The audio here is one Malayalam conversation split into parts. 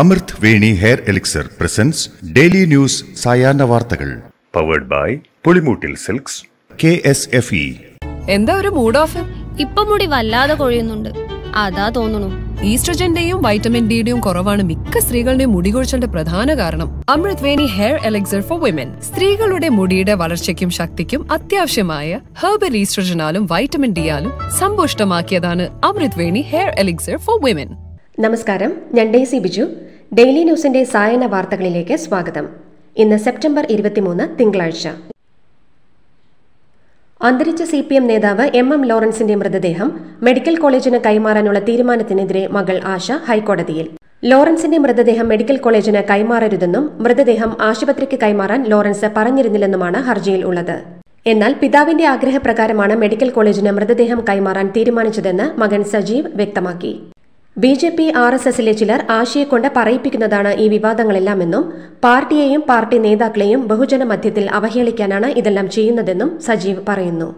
അമൃത് Veni hair elixir presents daily news സായാഹ്ന വാർത്തകൾ powered by Pulimoottil silks K S F E എന്താ ഒരു മൂഡ് ഓഫ് ഇപ്പം മുടി വല്ലാതെ കൊഴിയുന്നുണ്ട് അതാ തോന്നുന്നു ഈസ്ട്രജന്റെയും വൈറ്റമിൻ ഡിയുടെയും കുറവാണ് മിക്ക സ്ത്രീകളുടെയും മുടി കൊഴിച്ചലിന്റെ പ്രധാന കാരണം അമൃത് Veni hair elixir for women സ്ത്രീകളുടെ മുടിയുടെ വളർച്ചയ്ക്കും ശക്തിക്കും അത്യാവശ്യമായ herbal ഈസ്ട്രജനാലും vitamin ഡിയാലും സമ്പുഷ്ടമാക്കിയതാണ് Amrit Veni hair elixir for women നമസ്കാരം ഞാൻ ഡെയ്സി ബിജു ഡെയിലി ന്യൂസിന്റെ സായന വാർത്തകളിലേക്ക് സ്വാഗതം ഇന്ന് സെപ്റ്റംബർ ഇരുപത്തിമൂന്ന് തിങ്കളാഴ്ച അന്തരിച്ച സി പി എം നേതാവ് എം എം ലോറൻസിന്റെ മൃതദേഹം മെഡിക്കൽ കോളേജിന് കൈമാറാനുള്ള തീരുമാനത്തിനെതിരെ മകൾ ആശ ഹൈക്കോടതിയിൽ ലോറൻസിന്റെ മൃതദേഹം മെഡിക്കൽ കോളേജിന് കൈമാറരുതെന്നും മൃതദേഹം ആശുപത്രിക്ക് കൈമാറാൻ ലോറൻസ് പറഞ്ഞിരുന്നില്ലെന്നുമാണ് ഹർജിയിൽ ഉള്ളത് എന്നാൽ പിതാവിന്റെ ആഗ്രഹപ്രകാരമാണ് മെഡിക്കൽ കോളേജിന് മൃതദേഹം കൈമാറാൻ തീരുമാനിച്ചതെന്ന് മകൻ സജീവ് വ്യക്തമാക്കി B J P R S എസിലെ ചിലർ ആശയക്കൊണ്ട് പറയിപ്പിക്കുന്നതാണ് ഈ വിവാദങ്ങളെല്ലാമെന്നും പാർട്ടിയെയും പാർട്ടി നേതാക്കളെയും ബഹുജന മധ്യത്തിൽ അവഹേളിക്കാനാണ് ഇതെല്ലാം ചെയ്യുന്നതെന്നും സജീവ് പറയുന്നു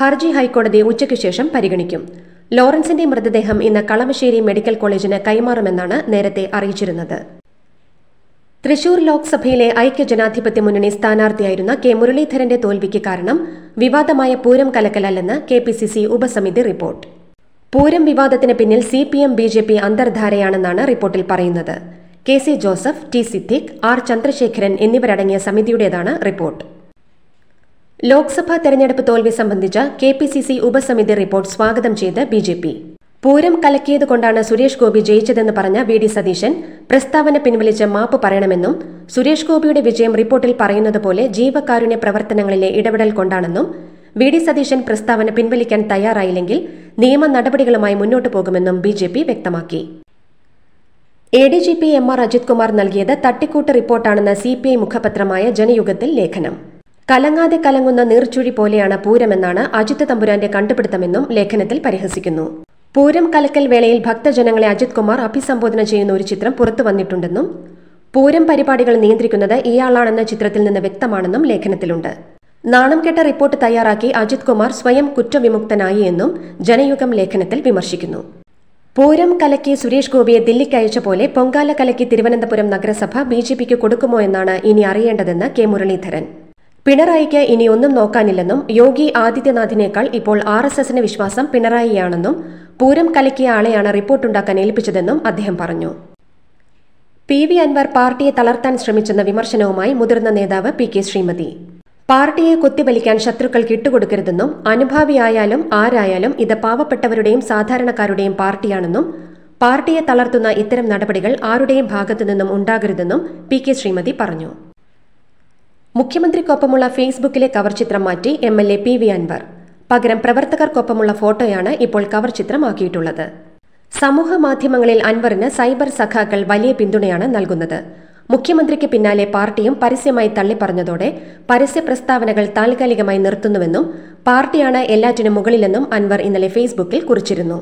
ഹർജി ഹൈക്കോടതി ഉച്ചയ്ക്ക് ശേഷം പരിഗണിക്കും ലോറൻസിന്റെ മൃതദേഹം ഇന്ന് കളമശ്ശേരി മെഡിക്കൽ കോളേജിന് കൈമാറുമെന്നാണ് നേരത്തെ അറിയിച്ചിരുന്നത് തൃശൂർ ലോക്സഭയിലെ ഐക്യ ജനാധിപത്യ മുന്നണി സ്ഥാനാർത്ഥിയായിരുന്ന കെ മുരളീധരന്റെ തോൽവിക്ക് കാരണം വിവാദമായ പൂരം കലക്കലല്ലെന്ന് കെ പി സി സി ഉപസമിതി റിപ്പോർട്ട് പൂരം വിവാദത്തിന് പിന്നിൽ C P M B J P അന്തർധാരയാണെന്നാണ് റിപ്പോർട്ടിൽ പറയുന്നത് K C Joseph T Siddique R Chandrasekharan എന്നിവരടങ്ങിയ സമിതിയുടേതാണ് റിപ്പോർട്ട് ലോക്സഭാ തെരഞ്ഞെടുപ്പ് തോൽവി സംബന്ധിച്ച കെ പി സി സി ഉപസമിതി റിപ്പോർട്ട് സ്വാഗതം ചെയ്ത് ബി ജെ പി പൂരം കലക്കിയതുകൊണ്ടാണ് സുരേഷ് ഗോപി ജയിച്ചതെന്ന് പറഞ്ഞ വി ഡി സതീശൻ പ്രസ്താവന പിൻവലിച്ച് മാപ്പ് പറയണമെന്നും സുരേഷ് ഗോപിയുടെ വിജയം റിപ്പോർട്ടിൽ പറയുന്നതുപോലെ ജീവകാരുണ്യ പ്രവർത്തനങ്ങളിലെ ഇടപെടൽ കൊണ്ടാണെന്നും വി ഡി സതീശൻ പ്രസ്താവന പിൻവലിക്കാൻ തയ്യാറായില്ലെങ്കിൽ നിയമ നടപടികളുമായി മുന്നോട്ടു പോകുമെന്നും ബി ജെ പി വ്യക്തമാക്കി A D G P M R Ajith Kumar നൽകിയത് തട്ടിക്കൂട്ട് റിപ്പോർട്ടാണെന്ന സി പി ഐ മുഖപത്രമായ ജനയുഗത്തിൽ ലേഖനം കലങ്ങാതെ കലങ്ങുന്ന നീർച്ചുഴി പോലെയാണ് പൂരമെന്നാണ് അജിത് തമ്പുരാന്റെ കണ്ടുപിടുത്തമെന്നും ലേഖനത്തിൽ പരിഹസിക്കുന്നു പൂരം കലക്കൽ വേളയിൽ ഭക്തജനങ്ങളെ അജിത് കുമാർ അഭിസംബോധന ചെയ്യുന്ന ഒരു ചിത്രം പുറത്തു വന്നിട്ടുണ്ടെന്നും പൂരം പരിപാടികൾ നിയന്ത്രിക്കുന്നത് ഇയാളാണെന്ന ചിത്രത്തിൽ നിന്ന് വ്യക്തമാണെന്നും ലേഖനത്തിലുണ്ട് നാണം കെട്ട റിപ്പോർട്ട് തയ്യാറാക്കി അജിത് കുമാർ സ്വയം കുറ്റവിമുക്തനായി എന്നും ജനയുഗം ലേഖനത്തിൽ വിമർശിക്കുന്നു പൂരം കലക്കി സുരേഷ് ഗോപിയെ ദില്ലിക്ക് അയച്ച പോലെ പൊങ്കാല കലക്കി തിരുവനന്തപുരം നഗരസഭ ബി ജെ പിക്ക് കൊടുക്കുമോ എന്നാണ് ഇനി അറിയേണ്ടതെന്ന് കെ മുരളീധരൻ പിണറായിക്ക് ഇനി ഒന്നും നോക്കാനില്ലെന്നും യോഗി ആദിത്യനാഥിനേക്കാൾ ഇപ്പോൾ ആർ എസ് എസിന് വിശ്വാസം പിണറായിയാണെന്നും പൂരം കലക്കിയ ആളെയാണ് റിപ്പോർട്ടുണ്ടാക്കാൻ ഏൽപ്പിച്ചതെന്നും അദ്ദേഹം പറഞ്ഞു പി വി അൻവർ പാർട്ടിയെ തളർത്താൻ ശ്രമിച്ചെന്ന വിമർശനവുമായി മുതിർന്ന നേതാവ് പി കെ ശ്രീമതി പാർട്ടിയെ കൊത്തിവലിക്കാൻ ശത്രുക്കൾ കിട്ടുകൊടുക്കരുതെന്നും അനുഭാവിയായാലും ആരായാലും ഇത് പാവപ്പെട്ടവരുടെയും സാധാരണക്കാരുടെയും പാർട്ടിയാണെന്നും പാർട്ടിയെ തളർത്തുന്ന ഇത്തരം നടപടികൾ ആരുടെയും ഭാഗത്തുനിന്നും ഉണ്ടാകരുതെന്നും പി കെ ശ്രീമതി പറഞ്ഞു മുഖ്യമന്ത്രിക്കൊപ്പമുള്ള ഫേസ്ബുക്കിലെ കവർ ചിത്രം മാറ്റി M L A P V Anvar പകരം പ്രവർത്തകർക്കൊപ്പമുള്ള ഫോട്ടോയാണ് ഇപ്പോൾ കവർ ചിത്രമാക്കിയിട്ടുള്ളത് സമൂഹ മാധ്യമങ്ങളിൽ അൻവറിന് സൈബർ സഖാക്കൾ വലിയ പിന്തുണയാണ് നൽകുന്നത് മുഖ്യമന്ത്രിക്ക് പിന്നാലെ പാർട്ടിയും പരസ്യമായി തള്ളിപ്പറഞ്ഞതോടെ പരസ്യ പ്രസ്താവനകൾ താൽക്കാലികമായി നിർത്തുന്നുവെന്നും പാർട്ടിയാണ് എല്ലാറ്റിനും മുകളിലെന്നും അൻവർ ഇന്നലെ ഫേസ്ബുക്കിൽ കുറിച്ചിരുന്നു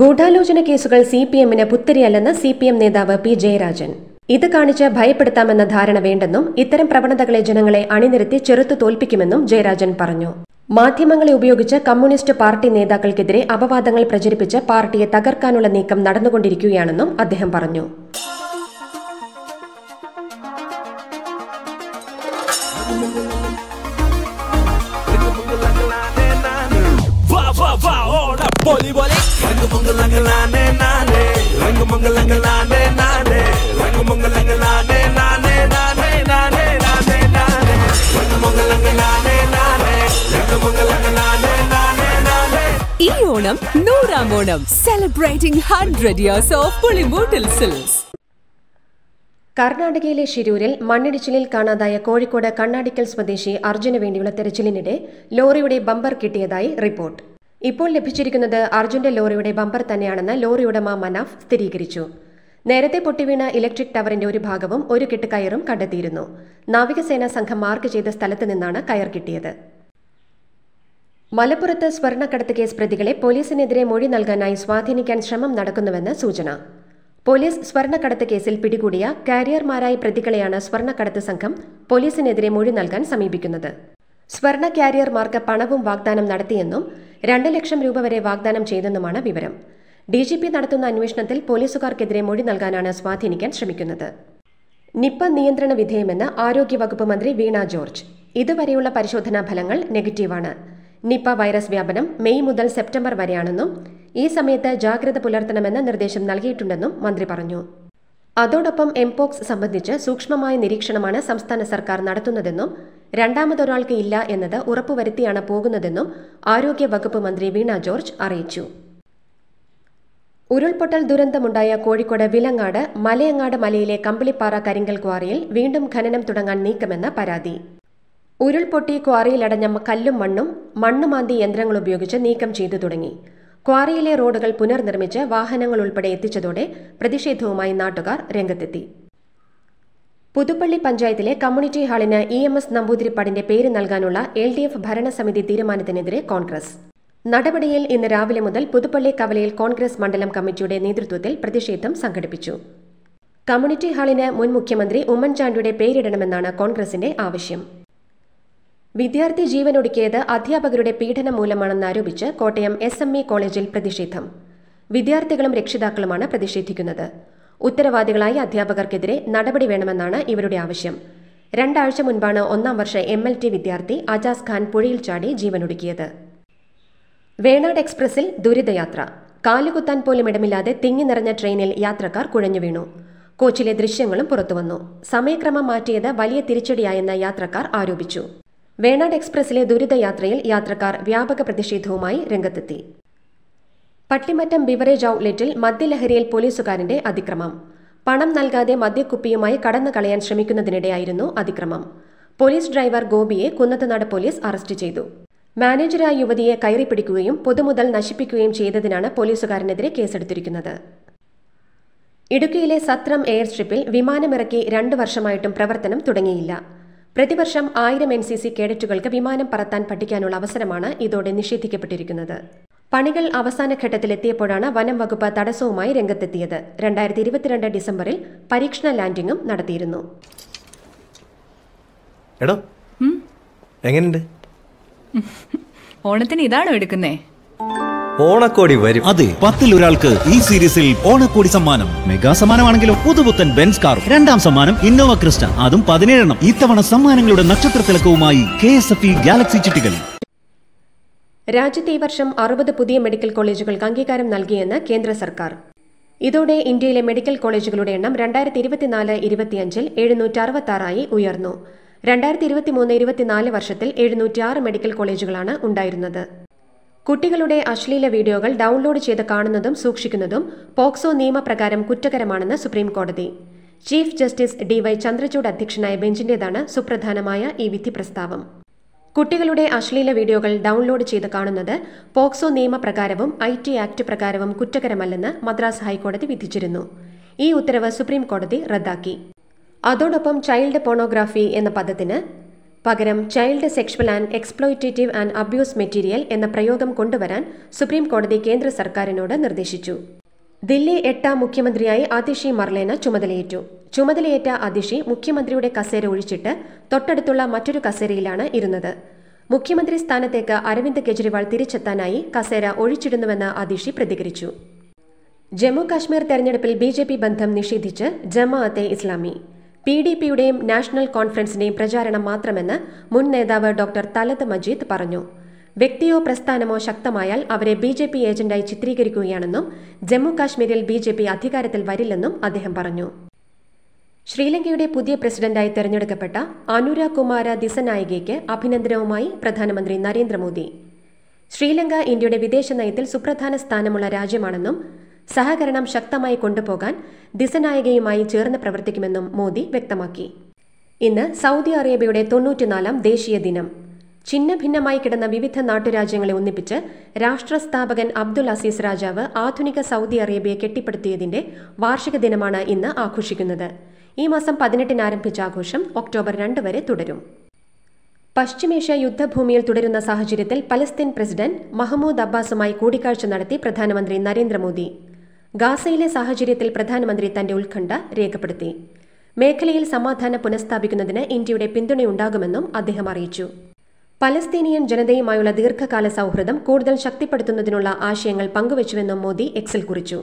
ഗൂഢാലോചന കേസുകൾ സി പി എമ്മിന് പുത്തരിയല്ലെന്ന് സി പി എം നേതാവ് പി ജയരാജൻ ഇത് കാണിച്ച് ഭയപ്പെടുത്താമെന്ന ധാരണ വേണ്ടെന്നും ഇത്തരം പ്രവണതകളെ ജനങ്ങളെ അണിനിരത്തി ചെറുത്തു തോൽപ്പിക്കുമെന്നും ജയരാജൻ പറഞ്ഞു മാധ്യമങ്ങളെ ഉപയോഗിച്ച് കമ്മ്യൂണിസ്റ്റ് പാർട്ടി നേതാക്കൾക്കെതിരെ അപവാദങ്ങൾ പ്രചരിപ്പിച്ച് പാർട്ടിയെ തകർക്കാനുള്ള നീക്കം നടന്നുകൊണ്ടിരിക്കുകയാണെന്നും അദ്ദേഹം പറഞ്ഞു நூறாம் Onam celebrating hundred years of Pulimoottil silks കർണാടകയിലെ ഷിരൂരിൽ മണ്ണിടിച്ചിലിൽ കാണാതായ കോഴിക്കോട് കണ്ണാടിക്കൽ സ്വദേശി അർജുന് വേണ്ടിയുള്ള തെരച്ചിലിനിടെ ലോറിയുടെ ബമ്പർ കിട്ടിയതായി റിപ്പോർട്ട് ഇപ്പോൾ ലഭിച്ചിരിക്കുന്നത് അർജുന്റെ ലോറിയുടെ ബമ്പർ തന്നെയാണെന്ന് ലോറി ഉടമ മനാഫ് സ്ഥിരീകരിച്ചു നേരത്തെ പൊട്ടിവീണ ഇലക്ട്രിക് ടവറിന്റെ ഒരു ഭാഗവും ഒരു കെട്ടുകയറും കണ്ടെത്തിയിരുന്നു നാവികസേനാ സംഘം മാർക്ക് ചെയ്ത സ്ഥലത്ത് നിന്നാണ് കയർ കിട്ടിയത് മലപ്പുറത്ത് സ്വർണ്ണക്കടത്ത് കേസ് പ്രതികളെ പോലീസിനെതിരെ മൊഴി നൽകാനായി സ്വാധീനിക്കാൻ ശ്രമം നടക്കുന്നുവെന്ന് സൂചന പോലീസ് സ്വർണ്ണക്കടത്ത് കേസിൽ പിടികൂടിയ കാരിയർമാരായ പ്രതികളെയാണ് സ്വർണ്ണക്കടത്ത് സംഘം പോലീസിനെതിരെ മൊഴി നൽകാൻ സമീപിക്കുന്നത് സ്വർണ്ണ കാരിയർമാർക്ക് പണവും വാഗ്ദാനം നടത്തിയെന്നും രണ്ട് ലക്ഷം രൂപ വരെ വാഗ്ദാനം ചെയ്തെന്നുമാണ് വിവരം ഡി ജി പി നടത്തുന്ന അന്വേഷണത്തിൽ പോലീസുകാർക്കെതിരെ മൊഴി നൽകാനാണ് സ്വാധീനിക്കാൻ ശ്രമിക്കുന്നത് നിപ്പ നിയന്ത്രണ വിധേയമെന്ന് ആരോഗ്യവകുപ്പ് മന്ത്രി വീണ ജോർജ് ഇതുവരെയുള്ള പരിശോധനാ ഫലങ്ങൾ നെഗറ്റീവാണ് നിപ്പ വൈറസ് വ്യാപനം മെയ് മുതൽ സെപ്റ്റംബർ വരെയാണെന്നും ഈ സമയത്ത് ജാഗ്രത പുലർത്തണമെന്ന് നിർദ്ദേശം നൽകിയിട്ടുണ്ടെന്നും മന്ത്രി പറഞ്ഞു അതോടൊപ്പം എംപോക്സ് സംബന്ധിച്ച് സൂക്ഷ്മമായ നിരീക്ഷണമാണ് സംസ്ഥാന സർക്കാർ നടത്തുന്നതെന്നും രണ്ടാമതൊരാൾക്ക് ഇല്ല എന്നത് ഉറപ്പുവരുത്തിയാണ് പോകുന്നതെന്നും ആരോഗ്യ വകുപ്പ് മന്ത്രി വീണ ജോർജ് അറിയിച്ചു ഉരുൾപൊട്ടൽ ദുരന്തമുണ്ടായ കോഴിക്കോട് വിലങ്ങാട് മലയങ്ങാട് മലയിലെ കമ്പിളിപ്പാറ കരിങ്കൽ ക്വാറിയിൽ വീണ്ടും ഖനനം തുടങ്ങാൻ നീക്കമെന്ന പരാതി ഉരുൾപൊട്ടി ക്വാറിയിലടഞ്ഞ കല്ലും മണ്ണും മണ്ണുമാന്തി യന്ത്രങ്ങൾ ഉപയോഗിച്ച് നീക്കം ചെയ്തു തുടങ്ങി ക്വാറിയിലെ റോഡുകൾ പുനർനിർമ്മിച്ച് വാഹനങ്ങൾ ഉൾപ്പെടെ എത്തിച്ചതോടെ പ്രതിഷേധവുമായി നാട്ടുകാർ രംഗത്തെത്തി പുതുപ്പള്ളി പഞ്ചായത്തിലെ കമ്മ്യൂണിറ്റി ഹാളിന് ഇ എം എസ് നമ്പൂതിരിപ്പാടിന്റെ പേര് നൽകാനുള്ള എൽ ഡി എഫ് ഭരണസമിതി തീരുമാനത്തിനെതിരെ കോൺഗ്രസ് നടപടിയിൽ ഇന്ന് രാവിലെ മുതൽ പുതുപ്പള്ളി കവലയിൽ കോൺഗ്രസ് മണ്ഡലം കമ്മിറ്റിയുടെ നേതൃത്വത്തിൽ പ്രതിഷേധം സംഘടിപ്പിച്ചു കമ്മ്യൂണിറ്റി ഹാളിന് മുൻ മുഖ്യമന്ത്രി ഉമ്മൻചാണ്ടിയുടെ പേരിടണമെന്നാണ് കോൺഗ്രസിന്റെ ആവശ്യം വിദ്യാർത്ഥി ജീവനൊടുക്കിയത് അധ്യാപകരുടെ പീഡനം മൂലമാണെന്ന് ആരോപിച്ച് കോട്ടയം എസ് എം ഇ കോളേജിൽ പ്രതിഷേധം വിദ്യാർത്ഥികളും രക്ഷിതാക്കളുമാണ് പ്രതിഷേധിക്കുന്നത് ഉത്തരവാദികളായ അധ്യാപകർക്കെതിരെ നടപടി വേണമെന്നാണ് ഇവരുടെ ആവശ്യം രണ്ടാഴ്ച മുൻപാണ് ഒന്നാം വർഷ എം എൽ ടി വിദ്യാർത്ഥി അജാസ് ഖാൻ പുഴയിൽ ചാടി ജീവനൊടുക്കിയത് വേണാട് എക്സ്പ്രസിൽ ദുരിതയാത്ര കാലുകുത്താൻ പോലും ഇടമില്ലാതെ തിങ്ങി നിറഞ്ഞ ട്രെയിനിൽ യാത്രക്കാർ കുഴഞ്ഞു വീണു കോച്ചിലെ ദൃശ്യങ്ങളും പുറത്തുവന്നു സമയക്രമം മാറ്റിയത് വലിയ തിരിച്ചടിയായെന്ന് യാത്രക്കാർ ആരോപിച്ചു വേണാട് എക്സ്പ്രസിലെ ദുരിതയാത്രയിൽ യാത്രക്കാർ വ്യാപക പ്രതിഷേധവുമായി രംഗത്തെത്തി പട്ടിമറ്റം ബിവറേജ് ഔട്ട്ലെറ്റിൽ മദ്യലഹരിയിൽ പോലീസുകാരന്റെ അതിക്രമം പണം നൽകാതെ മദ്യക്കുപ്പിയുമായി കടന്നു കളയാൻ ശ്രമിക്കുന്നതിനിടെയായിരുന്നു അതിക്രമം പോലീസ് ഡ്രൈവർ ഗോപിയെ കുന്നത്തനാട് പോലീസ് അറസ്റ്റ് ചെയ്തു മാനേജരായ യുവതിയെ കയറിപ്പിടിക്കുകയും പൊതുമുതൽ നശിപ്പിക്കുകയും ചെയ്തതിനാണ് പോലീസുകാരനെതിരെ കേസെടുത്തിരിക്കുന്നത് ഇടുക്കിയിലെ സത്രം എയർ സ്ട്രിപ്പിൽ വിമാനമിറക്കി രണ്ടു വർഷമായിട്ടും പ്രവർത്തനം തുടങ്ങിയില്ല പ്രതിവർഷം ആയിരം എൻ സി സി കേഡറ്റുകൾക്ക് വിമാനം പറത്താൻ പഠിക്കാനുള്ള അവസരമാണ് ഇതോടെ നിഷേധിക്കപ്പെട്ടിരിക്കുന്നത് പണികൾ അവസാന വനം വകുപ്പ് തടസ്സവുമായി രംഗത്തെത്തിയത് രണ്ടായിരത്തി ഇരുപത്തിരണ്ട് ഡിസംബറിൽ പരീക്ഷണ ലാൻഡിംഗും നടത്തിയിരുന്നു എടോ ഓണത്തിന് ഇതാണോ എടുക്കുന്നേ ഓണക്കോടി വരും അതെ പത്തിൽ ഒരാൾക്ക് ഈ സീരീസിൽ ഓണക്കോടി സമ്മാനം മെഗാ സമ്മാനമാണെങ്കിലും പുതുപുത്തൻ ബെൻസ് കാർ രണ്ടാം സമ്മാനം ഇന്നോവ ക്രിസ്റ്റ അതും പതിനേഴെണ്ണം ഇത്തവണ സമ്മാനങ്ങളുടെ നക്ഷത്ര തിളക്കവുമായി K S F E galaxy ചിട്ടികൾ രാജ്യത്തെ ഈ വർഷം അറുപത് പുതിയ മെഡിക്കൽ കോളേജുകൾക്ക് അംഗീകാരം നൽകിയെന്ന് കേന്ദ്ര സർക്കാർ ഇതോടെ ഇന്ത്യയിലെ മെഡിക്കൽ കോളേജുകളുടെ എണ്ണം രണ്ടായിരത്തി ഇരുപത്തിനാല് ഇരുപത്തിയഞ്ചിൽ എഴുന്നൂറ്റി അറുപത്തി ഉയർന്നു രണ്ടായിരത്തി ഇരുപത്തിമൂന്ന് ഇരുപത്തിനാല് വർഷത്തിൽ എഴുന്നൂറ്റിയാറ് മെഡിക്കൽ കോളേജുകളാണ് ഉണ്ടായിരുന്നത് കുട്ടികളുടെ അശ്ലീല വീഡിയോകൾ ഡൗൺലോഡ് ചെയ്ത് കാണുന്നതും സൂക്ഷിക്കുന്നതും പോക്സോ നിയമപ്രകാരം കുറ്റകരമാണെന്ന് സുപ്രീം കോടതി chief justice D Y Chandrachud അധ്യക്ഷനായ ബെഞ്ചിന്റേതാണ് സുപ്രധാനമായ ഈ വിധി പ്രസ്താവം കുട്ടികളുടെ അശ്ലീല വീഡിയോകൾ ഡൗൺലോഡ് ചെയ്ത് കാണുന്നത് പോക്സോ നിയമപ്രകാരവും ഐ ടി ആക്ട് പ്രകാരവും കുറ്റകരമല്ലെന്ന് മദ്രാസ് ഹൈക്കോടതി വിധിച്ചിരുന്നു ഈ ഉത്തരവ് സുപ്രീം കോടതി റദ്ദാക്കി അതോടൊപ്പം ചൈൽഡ് പോണോഗ്രാഫി എന്ന പദത്തിന് പകരം child sexual and exploitative and abuse material എന്ന പ്രയോഗം കൊണ്ടുവരാൻ സുപ്രീം കോടതി കേന്ദ്ര സർക്കാരിനോട് നിർദ്ദേശിച്ചു ദില്ലി എട്ടാം മുഖ്യമന്ത്രിയായി അതിഷി മർലേന ചുമതലയേറ്റു ചുമതലയേറ്റ അതിഷി മുഖ്യമന്ത്രിയുടെ കസേര ഒഴിച്ചിട്ട് തൊട്ടടുത്തുള്ള മറ്റൊരു കസേരയിലാണ് ഇരുന്നത് മുഖ്യമന്ത്രി സ്ഥാനത്തേക്ക് അരവിന്ദ് കെജ്രിവാൾ തിരിച്ചെത്താനായി കസേര ഒഴിച്ചിടുന്നുവെന്ന് അതിഷി പ്രതികരിച്ചു ജമ്മു കാശ്മീർ തെരഞ്ഞെടുപ്പിൽ ബിജെപി ബന്ധം നിഷേധിച്ച് ജമാഅത്തെ ഇസ്ലാമി പി ഡി പിയുടെയും നാഷണൽ കോൺഫറൻസിന്റെയും പ്രചാരണം മാത്രമെന്ന് മുൻ നേതാവ് ഡോക്ടർ തലത് മജീദ് പറഞ്ഞു വ്യക്തിയോ പ്രസ്ഥാനമോ ശക്തമായാൽ അവരെ ബി ജെ പി ഏജന്റായി ചിത്രീകരിക്കുകയാണെന്നും ജമ്മു കാശ്മീരിൽ ബി ജെ പി അധികാരത്തിൽ വരില്ലെന്നും അദ്ദേഹം പറഞ്ഞു ശ്രീലങ്കയുടെ പുതിയ പ്രസിഡന്റായി തെരഞ്ഞെടുക്കപ്പെട്ട അനുര കുമാര ദിസനായികയ്ക്ക് അഭിനന്ദനവുമായി പ്രധാനമന്ത്രി നരേന്ദ്രമോദി ശ്രീലങ്ക ഇന്ത്യയുടെ വിദേശ നയത്തിൽ സുപ്രധാന സ്ഥാനമുള്ള രാജ്യമാണെന്നും സഹകരണം ശക്തമായി കൊണ്ടുപോകാൻ ദിസനായികയുമായി ചേർന്ന് പ്രവർത്തിക്കുമെന്നും മോദി വ്യക്തമാക്കി ഇന്ന് സൗദി അറേബ്യയുടെ തൊണ്ണൂറ്റിനാലാം ദേശീയ ദിനം ചിന്ന ഭിന്നമായി കിടന്ന വിവിധ നാട്ടുരാജ്യങ്ങളെ ഒന്നിപ്പിച്ച് രാഷ്ട്രസ്ഥാപകൻ അബ്ദുൽ അസീസ് രാജാവ് ആധുനിക സൗദി അറേബ്യയെ കെട്ടിപ്പടുത്തിയതിന്റെ വാർഷിക ദിനമാണ് ഇന്ന് ആഘോഷിക്കുന്നത് ഈ മാസം പതിനെട്ടിന് ആരംഭിച്ച ആഘോഷം ഒക്ടോബർ രണ്ട് വരെ തുടരും പശ്ചിമേഷ്യ യുദ്ധഭൂമിയിൽ തുടരുന്ന സാഹചര്യത്തിൽ പലസ്തീൻ പ്രസിഡന്റ് മഹ്മൂദ് അബ്ബാസുമായി കൂടിക്കാഴ്ച നടത്തി പ്രധാനമന്ത്രി നരേന്ദ്രമോദി ഗാസയിലെ സാഹചര്യത്തിൽ പ്രധാനമന്ത്രി തന്റെ ഉത്കണ്ഠ രേഖപ്പെടുത്തി മേഖലയിൽ സമാധാനം പുനഃസ്ഥാപിക്കുന്നതിന് ഇന്ത്യയുടെ പിന്തുണയുണ്ടാകുമെന്നും അദ്ദേഹം അറിയിച്ചു പലസ്തീനിയൻ ജനതയുമായുള്ള ദീർഘകാല സൗഹൃദം കൂടുതൽ ശക്തിപ്പെടുത്തുന്നതിനുള്ള ആശയങ്ങൾ പങ്കുവച്ചുവെന്നും മോദി എക്സിൽ കുറിച്ചു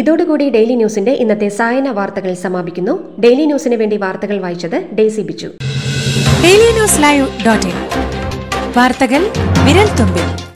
ഇതോടുകൂടി ഡെയിലി ന്യൂസിന്റെ ഇന്നത്തെ സായന വാർത്തകൾ സമാപിക്കുന്നു ഡെയിലി ന്യൂസിന് വേണ്ടി വാർത്തകൾ വായിച്ചത് ഡെയ്സി ബിച്ചു വാർത്തകൾ വിരൽ തുമ്പിൽ